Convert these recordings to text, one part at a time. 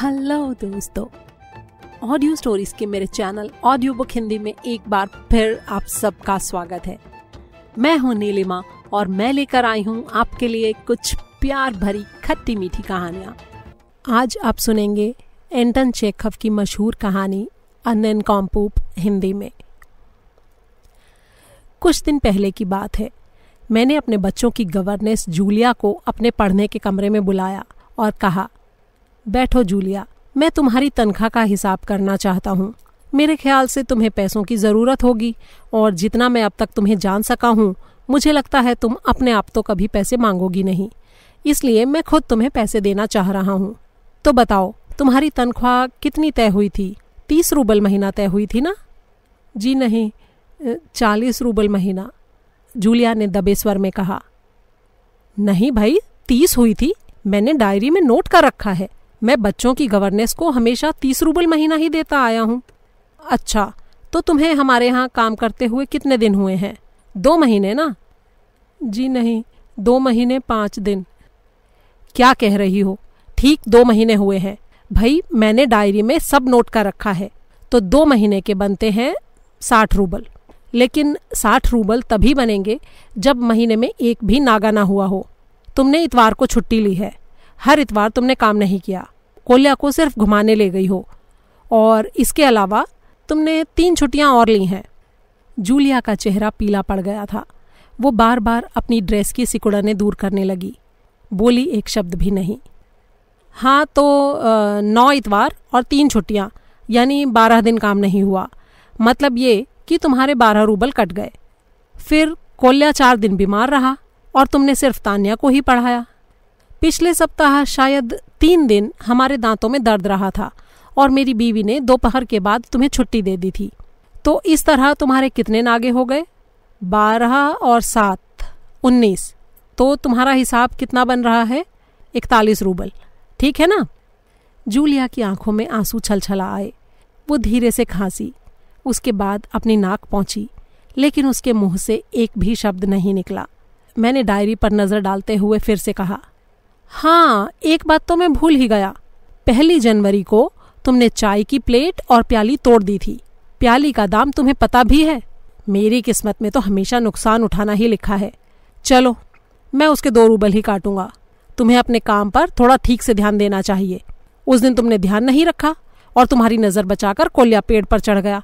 hello दोस्तों audio stories के मेरे चैनल ऑडियो बुक हिंदी में एक बार फिर आप सबका स्वागत है मैं हूं नीलिमा और मैं लेकर आई हूं आपके लिए कुछ प्यार भरी खट्टी मीठी कहानियां आज आप सुनेंगे एंटन चेखव की मशहूर कहानी अनन कॉम्पूप हिंदी में कुछ दिन पहले की बात है मैंने अपने बच्चों की गवर्नेस जूलिया को अपने पढ़ने के कमरे में बुलाया और कहा बैठो जूलिया मैं तुम्हारी तनख्वाह का हिसाब करना चाहता हूँ मेरे ख्याल से तुम्हें पैसों की ज़रूरत होगी और जितना मैं अब तक तुम्हें जान सका हूँ मुझे लगता है तुम अपने आप तो कभी पैसे मांगोगी नहीं इसलिए मैं खुद तुम्हें पैसे देना चाह रहा हूँ तो बताओ तुम्हारी तनख्वाह कितनी तय हुई थी तीस रूबल महीना तय हुई थी ना जी नहीं चालीस रूबल महीना जूलिया ने दबे स्वर में कहा नहीं भाई तीस हुई थी मैंने डायरी में नोट कर रखा है मैं बच्चों की गवर्नेंस को हमेशा तीस रूबल महीना ही देता आया हूँ अच्छा तो तुम्हें हमारे यहाँ काम करते हुए कितने दिन हुए हैं दो महीने ना जी नहीं दो महीने पाँच दिन क्या कह रही हो ठीक दो महीने हुए हैं भाई मैंने डायरी में सब नोट कर रखा है तो दो महीने के बनते हैं साठ रूबल लेकिन साठ रूबल तभी बनेंगे जब महीने में एक भी नागा ना हुआ हो तुमने इतवार को छुट्टी ली है हर इतवार तुमने काम नहीं किया कोल्या को सिर्फ घुमाने ले गई हो और इसके अलावा तुमने तीन छुट्टियां और ली हैं जूलिया का चेहरा पीला पड़ गया था वो बार बार अपनी ड्रेस की सिकुड़ने दूर करने लगी बोली एक शब्द भी नहीं हाँ तो नौ इतवार और तीन छुट्टियाँ यानी बारह दिन काम नहीं हुआ मतलब ये कि तुम्हारे बारह रूबल कट गए फिर कोल्या चार दिन बीमार रहा और तुमने सिर्फ तानिया को ही पढ़ाया पिछले सप्ताह शायद तीन दिन हमारे दांतों में दर्द रहा था और मेरी बीवी ने दोपहर के बाद तुम्हें छुट्टी दे दी थी तो इस तरह तुम्हारे कितने नागे हो गए बारह और सात उन्नीस तो तुम्हारा हिसाब कितना बन रहा है इकतालीस रूबल ठीक है ना जूलिया की आंखों में आंसू छल छला आए वो धीरे से खांसी उसके बाद अपनी नाक पहुंची लेकिन उसके मुंह से एक भी शब्द नहीं निकला मैंने डायरी पर नजर डालते हुए फिर से कहा हाँ एक बात तो मैं भूल ही गया पहली जनवरी को तुमने चाय की प्लेट और प्याली तोड़ दी थी प्याली का दाम तुम्हें पता भी है मेरी किस्मत में तो हमेशा नुकसान उठाना ही लिखा है चलो मैं उसके दो रूबल ही काटूंगा तुम्हें अपने काम पर थोड़ा ठीक से ध्यान देना चाहिए उस दिन तुमने ध्यान नहीं रखा और तुम्हारी नजर बचाकर कोलिया पेड़ पर चढ़ गया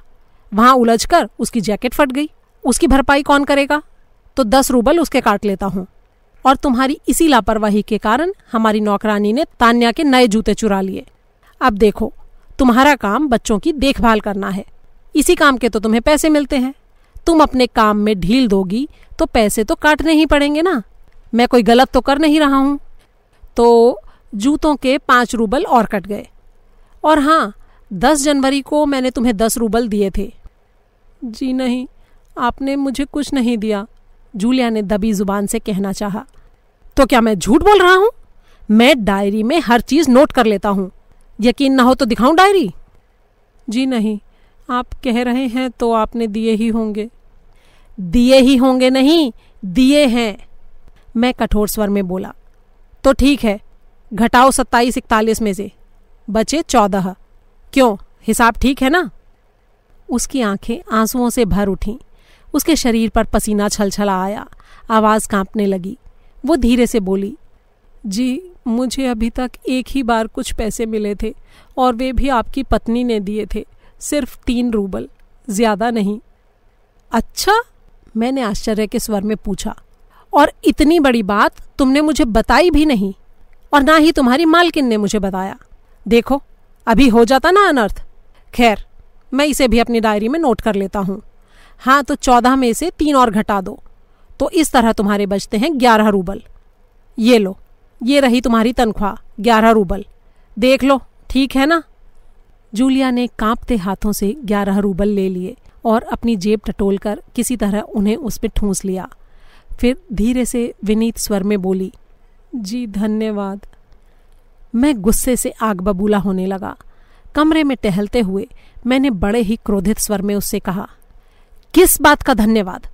वहां उलझकर उसकी जैकेट फट गई उसकी भरपाई कौन करेगा तो दस रूबल उसके काट लेता हूँ और तुम्हारी इसी लापरवाही के कारण हमारी नौकरानी ने तान्या के नए जूते चुरा लिए अब देखो तुम्हारा काम बच्चों की देखभाल करना है इसी काम के तो तुम्हें पैसे मिलते हैं तुम अपने काम में ढील दोगी तो पैसे तो काटने ही पड़ेंगे ना मैं कोई गलत तो कर नहीं रहा हूं तो जूतों के पांच रूबल और कट गए और हाँ दस जनवरी को मैंने तुम्हें दस रूबल दिए थे जी नहीं आपने मुझे कुछ नहीं दिया जूलिया ने दबी जुबान से कहना चाहा तो क्या मैं झूठ बोल रहा हूँ मैं डायरी में हर चीज़ नोट कर लेता हूँ यकीन ना हो तो दिखाऊं डायरी जी नहीं आप कह रहे हैं तो आपने दिए ही होंगे दिए ही होंगे नहीं दिए हैं मैं कठोर स्वर में बोला तो ठीक है घटाओ सत्ताईस इकतालीस में से बचे चौदह क्यों हिसाब ठीक है ना उसकी आंखें आंसुओं से भर उठीं उसके शरीर पर पसीना छलछला आया आवाज़ कांपने लगी वो धीरे से बोली जी मुझे अभी तक एक ही बार कुछ पैसे मिले थे और वे भी आपकी पत्नी ने दिए थे सिर्फ तीन रूबल ज़्यादा नहीं अच्छा मैंने आश्चर्य के स्वर में पूछा और इतनी बड़ी बात तुमने मुझे बताई भी नहीं और ना ही तुम्हारी मालकिन ने मुझे बताया देखो अभी हो जाता ना अनर्थ खैर मैं इसे भी अपनी डायरी में नोट कर लेता हूँ हाँ तो चौदह में से तीन और घटा दो तो इस तरह तुम्हारे बचते हैं ग्यारह रूबल ये लो ये रही तुम्हारी तनख्वाह ग्यारह रूबल देख लो ठीक है ना जूलिया ने कांपते हाथों से ग्यारह रूबल ले लिए और अपनी जेब टटोल कर किसी तरह उन्हें उसमें ठूंस लिया फिर धीरे से विनीत स्वर में बोली जी धन्यवाद मैं गुस्से से आग बबूला होने लगा कमरे में टहलते हुए मैंने बड़े ही क्रोधित स्वर में उससे कहा किस बात का धन्यवाद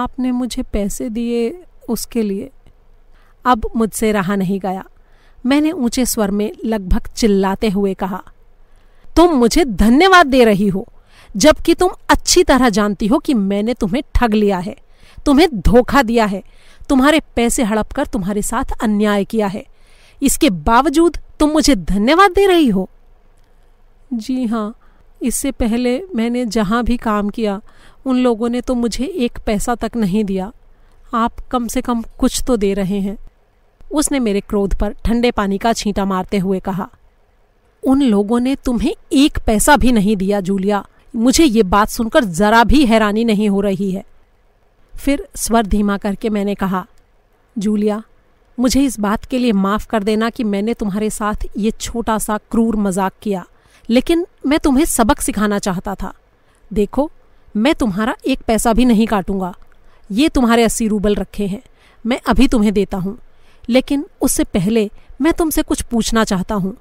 आपने मुझे पैसे दिए उसके लिए अब मुझसे रहा नहीं गया मैंने ऊंचे स्वर में लगभग चिल्लाते हुए कहा तुम मुझे धन्यवाद दे रही हो जबकि तुम अच्छी तरह जानती हो कि मैंने तुम्हें ठग लिया है तुम्हें धोखा दिया है तुम्हारे पैसे हड़प कर तुम्हारे साथ अन्याय किया है इसके बावजूद तुम मुझे धन्यवाद दे रही हो जी हाँ इससे पहले मैंने जहाँ भी काम किया उन लोगों ने तो मुझे एक पैसा तक नहीं दिया आप कम से कम कुछ तो दे रहे हैं उसने मेरे क्रोध पर ठंडे पानी का छींटा मारते हुए कहा उन लोगों ने तुम्हें एक पैसा भी नहीं दिया जूलिया मुझे ये बात सुनकर जरा भी हैरानी नहीं हो रही है फिर स्वर धीमा करके मैंने कहा जूलिया मुझे इस बात के लिए माफ़ कर देना कि मैंने तुम्हारे साथ ये छोटा सा क्रूर मजाक किया लेकिन मैं तुम्हें सबक सिखाना चाहता था देखो मैं तुम्हारा एक पैसा भी नहीं काटूंगा ये तुम्हारे अस्सी रूबल रखे हैं मैं अभी तुम्हें देता हूँ लेकिन उससे पहले मैं तुमसे कुछ पूछना चाहता हूँ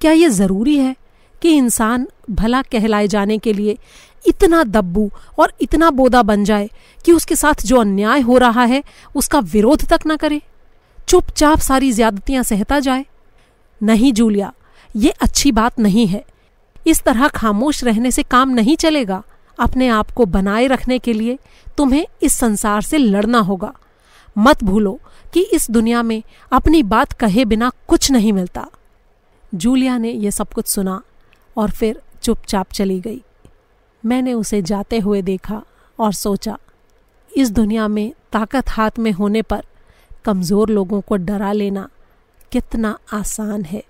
क्या ये ज़रूरी है कि इंसान भला कहलाए जाने के लिए इतना दब्बू और इतना बोदा बन जाए कि उसके साथ जो अन्याय हो रहा है उसका विरोध तक न करे चुपचाप सारी ज्यादतियां सहता जाए नहीं जूलिया ये अच्छी बात नहीं है इस तरह खामोश रहने से काम नहीं चलेगा अपने आप को बनाए रखने के लिए तुम्हें इस संसार से लड़ना होगा मत भूलो कि इस दुनिया में अपनी बात कहे बिना कुछ नहीं मिलता जूलिया ने यह सब कुछ सुना और फिर चुपचाप चली गई मैंने उसे जाते हुए देखा और सोचा इस दुनिया में ताकत हाथ में होने पर कमज़ोर लोगों को डरा लेना कितना आसान है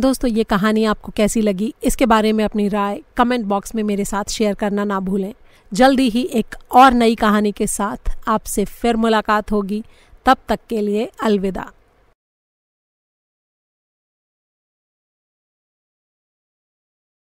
दोस्तों ये कहानी आपको कैसी लगी इसके बारे में अपनी राय कमेंट बॉक्स में मेरे साथ शेयर करना ना भूलें जल्दी ही एक और नई कहानी के साथ आपसे फिर मुलाकात होगी तब तक के लिए अलविदा